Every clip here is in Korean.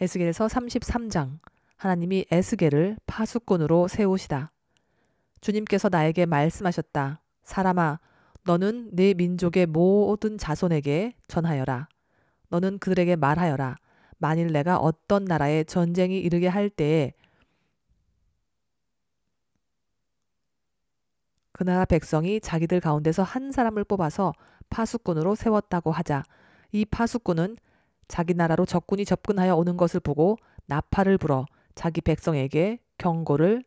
에스겔에서 33장 하나님이 에스겔을 파수꾼으로 세우시다. 주님께서 나에게 말씀하셨다. 사람아 너는 네 민족의 모든 자손에게 전하여라. 너는 그들에게 말하여라. 만일 내가 어떤 나라에 전쟁이 이르게 할 때에 그 나라 백성이 자기들 가운데서 한 사람을 뽑아서 파수꾼으로 세웠다고 하자. 이 파수꾼은 자기 나라로 적군이 접근하여 오는 것을 보고 나팔을 불어 자기 백성에게 경고를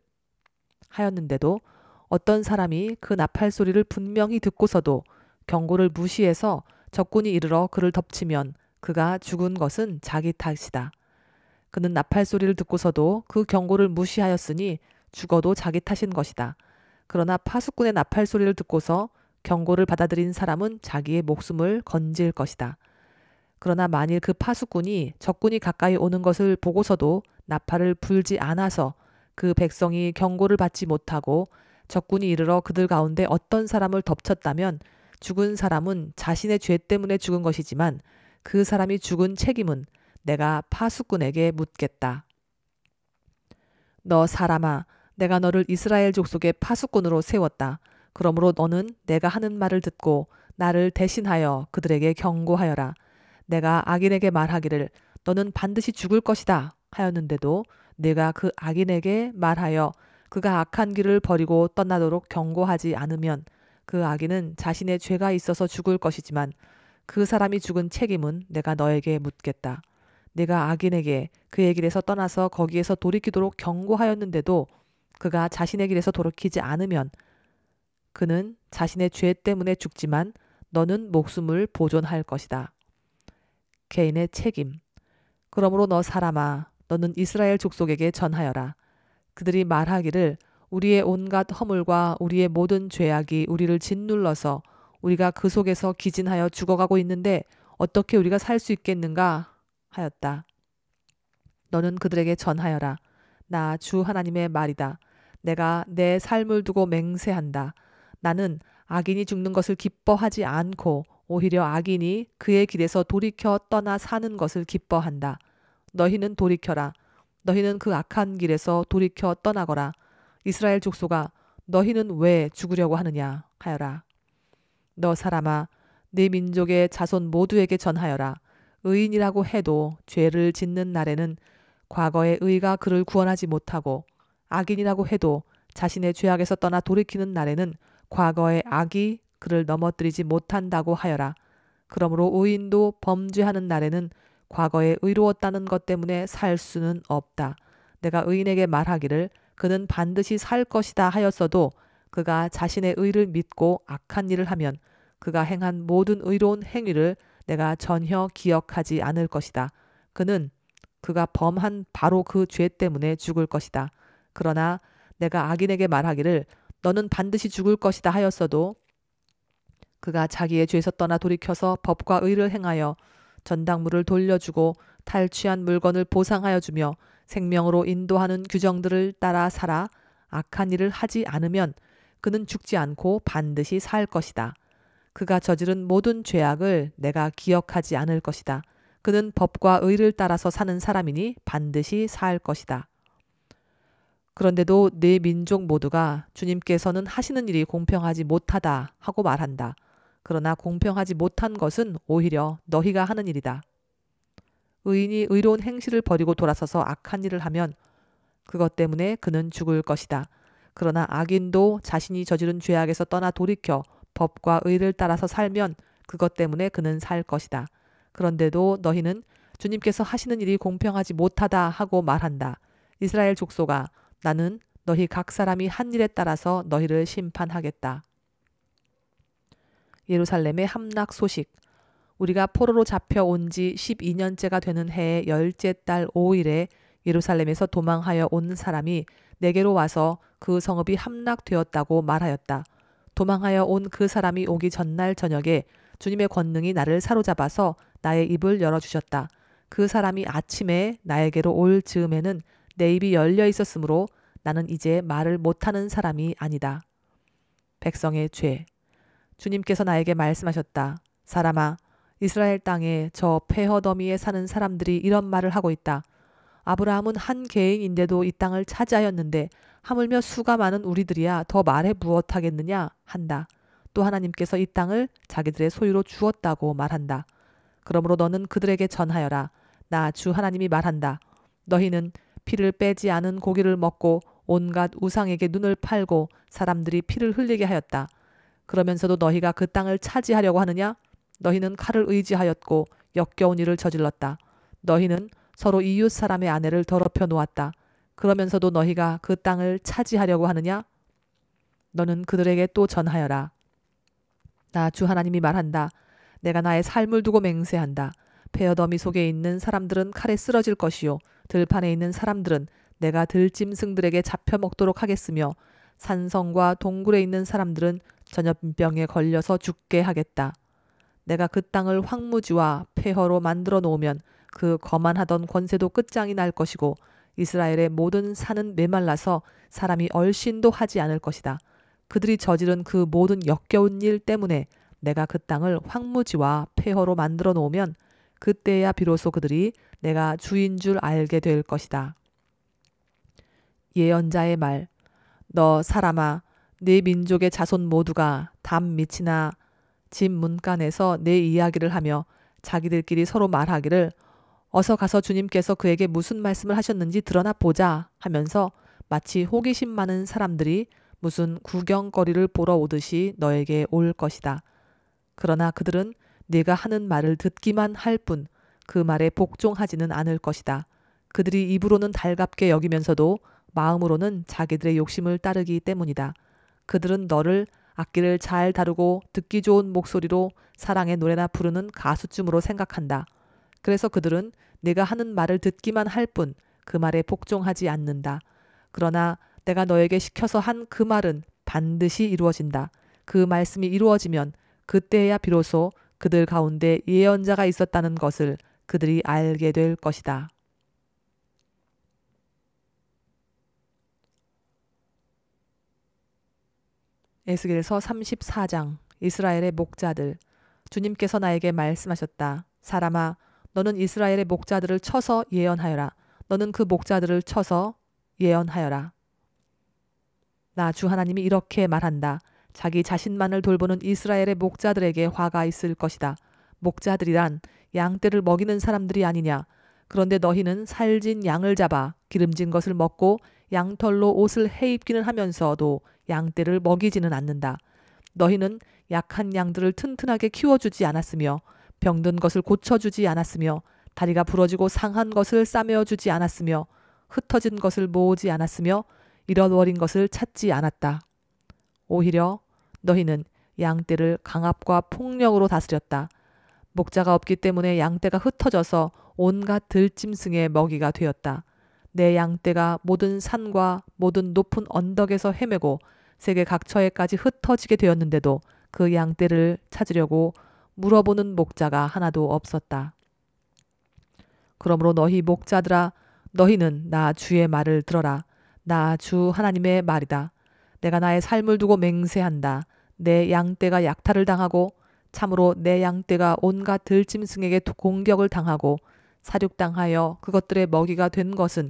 하였는데도 어떤 사람이 그 나팔 소리를 분명히 듣고서도 경고를 무시해서 적군이 이르러 그를 덮치면 그가 죽은 것은 자기 탓이다. 그는 나팔 소리를 듣고서도 그 경고를 무시하였으니 죽어도 자기 탓인 것이다. 그러나 파수꾼의 나팔 소리를 듣고서 경고를 받아들인 사람은 자기의 목숨을 건질 것이다. 그러나 만일 그 파수꾼이 적군이 가까이 오는 것을 보고서도 나팔을 불지 않아서 그 백성이 경고를 받지 못하고 적군이 이르러 그들 가운데 어떤 사람을 덮쳤다면 죽은 사람은 자신의 죄 때문에 죽은 것이지만 그 사람이 죽은 책임은 내가 파수꾼에게 묻겠다. 너 사람아, 내가 너를 이스라엘 족속의 파수꾼으로 세웠다. 그러므로 너는 내가 하는 말을 듣고 나를 대신하여 그들에게 경고하여라. 내가 악인에게 말하기를 너는 반드시 죽을 것이다 하였는데도 내가 그 악인에게 말하여 그가 악한 길을 버리고 떠나도록 경고하지 않으면 그 악인은 자신의 죄가 있어서 죽을 것이지만 그 사람이 죽은 책임은 내가 너에게 묻겠다. 내가 악인에게 그의 길에서 떠나서 거기에서 돌이키도록 경고하였는데도 그가 자신의 길에서 돌이키지 않으면 그는 자신의 죄 때문에 죽지만 너는 목숨을 보존할 것이다. 개인의 책임. 그러므로 너 사람아, 너는 이스라엘 족속에게 전하여라. 그들이 말하기를 우리의 온갖 허물과 우리의 모든 죄악이 우리를 짓눌러서 우리가 그 속에서 기진하여 죽어가고 있는데 어떻게 우리가 살 수 있겠는가 하였다. 너는 그들에게 전하여라. 나 주 하나님의 말이다. 내가 내 삶을 두고 맹세한다. 나는 악인이 죽는 것을 기뻐하지 않고 오히려 악인이 그의 길에서 돌이켜 떠나 사는 것을 기뻐한다. 너희는 돌이켜라. 너희는 그 악한 길에서 돌이켜 떠나거라. 이스라엘 족속아 너희는 왜 죽으려고 하느냐 하여라. 너 사람아 네 민족의 자손 모두에게 전하여라. 의인이라고 해도 죄를 짓는 날에는 과거의 의가 그를 구원하지 못하고 악인이라고 해도 자신의 죄악에서 떠나 돌이키는 날에는 과거의 악이 그를 넘어뜨리지 못한다고 하여라. 그러므로 의인도 범죄하는 날에는 과거에 의로웠다는 것 때문에 살 수는 없다. 내가 의인에게 말하기를 그는 반드시 살 것이다 하였어도 그가 자신의 의를 믿고 악한 일을 하면 그가 행한 모든 의로운 행위를 내가 전혀 기억하지 않을 것이다. 그는 그가 범한 바로 그 죄 때문에 죽을 것이다. 그러나 내가 악인에게 말하기를 너는 반드시 죽을 것이다 하였어도 그가 자기의 죄에서 떠나 돌이켜서 법과 의를 행하여 전당물을 돌려주고 탈취한 물건을 보상하여 주며 생명으로 인도하는 규정들을 따라 살아 악한 일을 하지 않으면 그는 죽지 않고 반드시 살 것이다. 그가 저지른 모든 죄악을 내가 기억하지 않을 것이다. 그는 법과 의를 따라서 사는 사람이니 반드시 살 것이다. 그런데도 네 민족 모두가 주님께서는 하시는 일이 공평하지 못하다 하고 말한다. 그러나 공평하지 못한 것은 오히려 너희가 하는 일이다. 의인이 의로운 행실을 버리고 돌아서서 악한 일을 하면 그것 때문에 그는 죽을 것이다. 그러나 악인도 자신이 저지른 죄악에서 떠나 돌이켜 법과 의를 따라서 살면 그것 때문에 그는 살 것이다. 그런데도 너희는 주님께서 하시는 일이 공평하지 못하다 하고 말한다. 이스라엘 족속아, 나는 너희 각 사람이 한 일에 따라서 너희를 심판하겠다. 예루살렘의 함락 소식. 우리가 포로로 잡혀온 지 12년째가 되는 해의 열째 달 5일에 예루살렘에서 도망하여 온 사람이 내게로 와서 그 성읍이 함락되었다고 말하였다. 도망하여 온 그 사람이 오기 전날 저녁에 주님의 권능이 나를 사로잡아서 나의 입을 열어주셨다. 그 사람이 아침에 나에게로 올 즈음에는 내 입이 열려 있었으므로 나는 이제 말을 못하는 사람이 아니다. 백성의 죄. 주님께서 나에게 말씀하셨다. 사람아, 이스라엘 땅에 저 페허더미에 사는 사람들이 이런 말을 하고 있다. 아브라함은 한 개인인데도 이 땅을 차지하였는데 하물며 수가 많은 우리들이야 더 말해 무엇하겠느냐 한다. 또 하나님께서 이 땅을 자기들의 소유로 주었다고 말한다. 그러므로 너는 그들에게 전하여라. 나 주 하나님이 말한다. 너희는 피를 빼지 않은 고기를 먹고 온갖 우상에게 눈을 팔고 사람들이 피를 흘리게 하였다. 그러면서도 너희가 그 땅을 차지하려고 하느냐? 너희는 칼을 의지하였고 역겨운 일을 저질렀다. 너희는 서로 이웃 사람의 아내를 더럽혀 놓았다. 그러면서도 너희가 그 땅을 차지하려고 하느냐? 너는 그들에게 또 전하여라. 나 주 하나님이 말한다. 내가 나의 삶을 두고 맹세한다. 베어더미 속에 있는 사람들은 칼에 쓰러질 것이요. 들판에 있는 사람들은 내가 들짐승들에게 잡혀 먹도록 하겠으며 산성과 동굴에 있는 사람들은 전염병에 걸려서 죽게 하겠다. 내가 그 땅을 황무지와 폐허로 만들어 놓으면 그 거만하던 권세도 끝장이 날 것이고 이스라엘의 모든 산은 메말라서 사람이 얼씬도 하지 않을 것이다. 그들이 저지른 그 모든 역겨운 일 때문에 내가 그 땅을 황무지와 폐허로 만들어 놓으면 그때야 비로소 그들이 내가 주인 줄 알게 될 것이다. 예언자의 말, 너 사람아, 네 민족의 자손 모두가 담 밑이나 집 문간에서 내 이야기를 하며 자기들끼리 서로 말하기를 어서 가서 주님께서 그에게 무슨 말씀을 하셨는지 드러나 보자 하면서 마치 호기심 많은 사람들이 무슨 구경거리를 보러 오듯이 너에게 올 것이다. 그러나 그들은 네가 하는 말을 듣기만 할 뿐 그 말에 복종하지는 않을 것이다. 그들이 입으로는 달갑게 여기면서도 마음으로는 자기들의 욕심을 따르기 때문이다. 그들은 너를 악기를 잘 다루고 듣기 좋은 목소리로 사랑의 노래나 부르는 가수쯤으로 생각한다. 그래서 그들은 내가 하는 말을 듣기만 할 뿐 그 말에 복종하지 않는다. 그러나 내가 너에게 시켜서 한 그 말은 반드시 이루어진다. 그 말씀이 이루어지면 그때야 비로소 그들 가운데 예언자가 있었다는 것을 그들이 알게 될 것이다. 에스겔서 34장 이스라엘의 목자들 주님께서 나에게 말씀하셨다. 사람아 너는 이스라엘의 목자들을 쳐서 예언하여라. 너는 그 목자들을 쳐서 예언하여라. 나 주 하나님이 이렇게 말한다. 자기 자신만을 돌보는 이스라엘의 목자들에게 화가 있을 것이다. 목자들이란 양떼를 먹이는 사람들이 아니냐. 그런데 너희는 살진 양을 잡아 기름진 것을 먹고 양털로 옷을 헤입기는 하면서도 양떼를 먹이지는 않는다. 너희는 약한 양들을 튼튼하게 키워주지 않았으며 병든 것을 고쳐주지 않았으며 다리가 부러지고 상한 것을 싸매어주지 않았으며 흩어진 것을 모으지 않았으며 잃어버린 것을 찾지 않았다. 오히려 너희는 양떼를 강압과 폭력으로 다스렸다. 목자가 없기 때문에 양떼가 흩어져서 온갖 들짐승의 먹이가 되었다. 내 양떼가 모든 산과 모든 높은 언덕에서 헤매고 세계 각처에까지 흩어지게 되었는데도 그 양떼를 찾으려고 물어보는 목자가 하나도 없었다. 그러므로 너희 목자들아 너희는 나 주의 말을 들어라. 나 주 하나님의 말이다. 내가 나의 삶을 두고 맹세한다. 내 양떼가 약탈을 당하고 참으로 내 양떼가 온갖 들짐승에게 공격을 당하고 사륙당하여 그것들의 먹이가 된 것은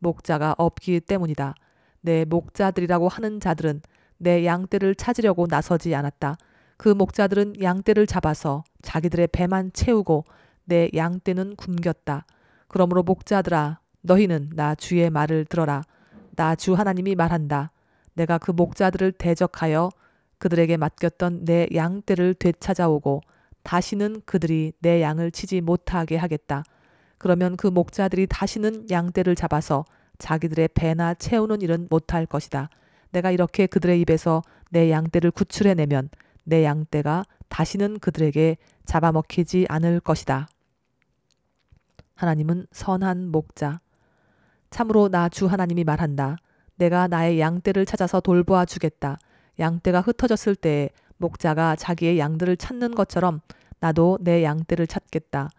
목자가 없기 때문이다. 내 목자들이라고 하는 자들은 내 양떼를 찾으려고 나서지 않았다. 그 목자들은 양떼를 잡아서 자기들의 배만 채우고 내 양떼는 굶겼다. 그러므로 목자들아 너희는 나 주의 말을 들어라. 나 주 하나님이 말한다. 내가 그 목자들을 대적하여 그들에게 맡겼던 내 양떼를 되찾아오고 다시는 그들이 내 양을 치지 못하게 하겠다. 그러면 그 목자들이 다시는 양떼를 잡아서 자기들의 배나 채우는 일은 못할 것이다. 내가 이렇게 그들의 입에서 내 양떼를 구출해내면 내 양떼가 다시는 그들에게 잡아먹히지 않을 것이다. 하나님은 선한 목자. 참으로 나 주 하나님이 말한다. 내가 나의 양떼를 찾아서 돌보아 주겠다. 양떼가 흩어졌을 때에 목자가 자기의 양들을 찾는 것처럼 나도 내 양떼를 찾겠다.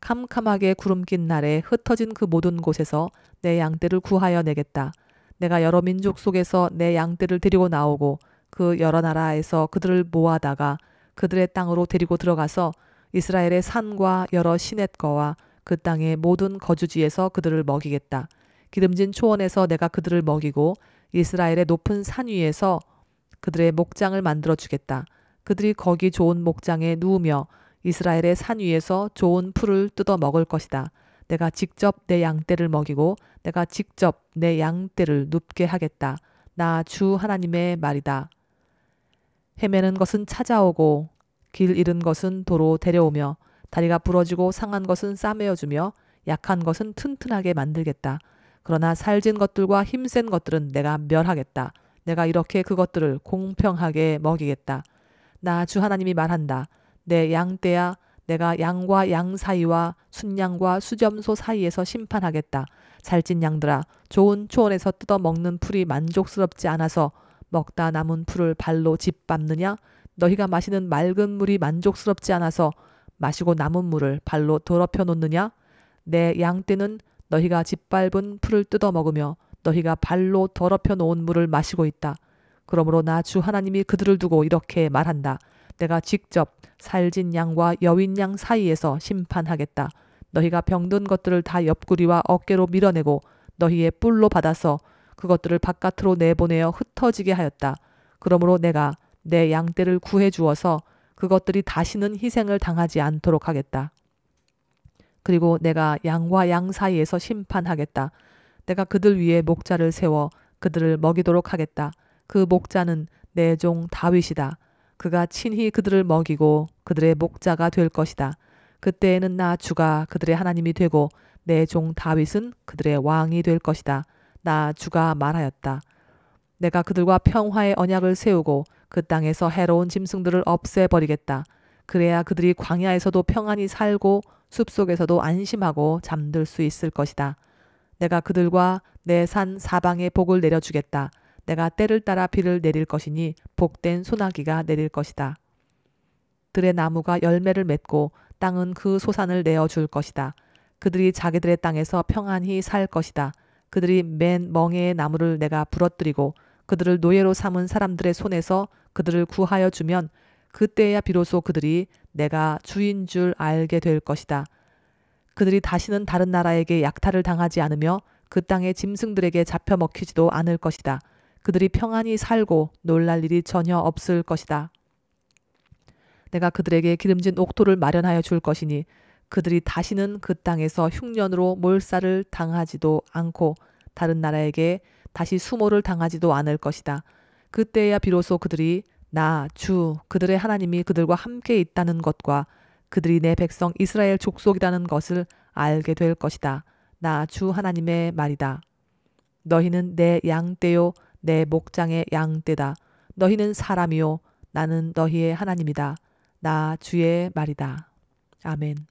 캄캄하게 구름 낀 날에 흩어진 그 모든 곳에서 내 양떼를 구하여 내겠다. 내가 여러 민족 속에서 내양들을 데리고 나오고 그 여러 나라에서 그들을 모아다가 그들의 땅으로 데리고 들어가서 이스라엘의 산과 여러 시냇거와 그 땅의 모든 거주지에서 그들을 먹이겠다. 기름진 초원에서 내가 그들을 먹이고 이스라엘의 높은 산 위에서 그들의 목장을 만들어 주겠다. 그들이 거기 좋은 목장에 누우며 이스라엘의 산 위에서 좋은 풀을 뜯어 먹을 것이다. 내가 직접 내 양떼를 먹이고 내가 직접 내 양떼를 눕게 하겠다. 나 주 하나님의 말이다. 헤매는 것은 찾아오고 길 잃은 것은 도로 데려오며 다리가 부러지고 상한 것은 싸매어주며 약한 것은 튼튼하게 만들겠다. 그러나 살진 것들과 힘센 것들은 내가 멸하겠다. 내가 이렇게 그것들을 공평하게 먹이겠다. 나 주 하나님이 말한다. 내 양떼야 내가 양과 양 사이와 순양과 수점소 사이에서 심판하겠다. 살찐 양들아, 좋은 초원에서 뜯어 먹는 풀이 만족스럽지 않아서 먹다 남은 풀을 발로 짓밟느냐? 너희가 마시는 맑은 물이 만족스럽지 않아서 마시고 남은 물을 발로 더럽혀 놓느냐? 내 양떼는 너희가 짓밟은 풀을 뜯어 먹으며 너희가 발로 더럽혀 놓은 물을 마시고 있다. 그러므로 나 주 하나님이 그들을 두고 이렇게 말한다. 내가 직접 살진 양과 여윈 양 사이에서 심판하겠다. 너희가 병든 것들을 다 옆구리와 어깨로 밀어내고 너희의 뿔로 받아서 그것들을 바깥으로 내보내어 흩어지게 하였다. 그러므로 내가 내 양떼를 구해 주어서 그것들이 다시는 희생을 당하지 않도록 하겠다. 그리고 내가 양과 양 사이에서 심판하겠다. 내가 그들 위에 목자를 세워 그들을 먹이도록 하겠다. 그 목자는 내 종 다윗이다. 그가 친히 그들을 먹이고 그들의 목자가 될 것이다. 그때에는 나 주가 그들의 하나님이 되고 내 종 다윗은 그들의 왕이 될 것이다. 나 주가 말하였다. 내가 그들과 평화의 언약을 세우고 그 땅에서 해로운 짐승들을 없애버리겠다. 그래야 그들이 광야에서도 평안히 살고 숲속에서도 안심하고 잠들 수 있을 것이다. 내가 그들과 내 산 사방에 복을 내려주겠다. 내가 때를 따라 비를 내릴 것이니 복된 소나기가 내릴 것이다. 들의 나무가 열매를 맺고 땅은 그 소산을 내어 줄 것이다. 그들이 자기들의 땅에서 평안히 살 것이다. 그들이 맨 멍에의 나무를 내가 부러뜨리고 그들을 노예로 삼은 사람들의 손에서 그들을 구하여 주면 그때야 비로소 그들이 내가 주인 줄 알게 될 것이다. 그들이 다시는 다른 나라에게 약탈을 당하지 않으며 그 땅의 짐승들에게 잡혀 먹히지도 않을 것이다. 그들이 평안히 살고 놀랄 일이 전혀 없을 것이다. 내가 그들에게 기름진 옥토를 마련하여 줄 것이니 그들이 다시는 그 땅에서 흉년으로 몰살을 당하지도 않고 다른 나라에게 다시 수모를 당하지도 않을 것이다. 그때야 비로소 그들이 나 주 그들의 하나님이 그들과 함께 있다는 것과 그들이 내 백성 이스라엘 족속이라는 것을 알게 될 것이다. 나 주 하나님의 말이다. 너희는 내 양떼요 내 목장의 양떼다. 너희는 사람이요. 나는 너희의 하나님이다. 나 주의 말이다. 아멘.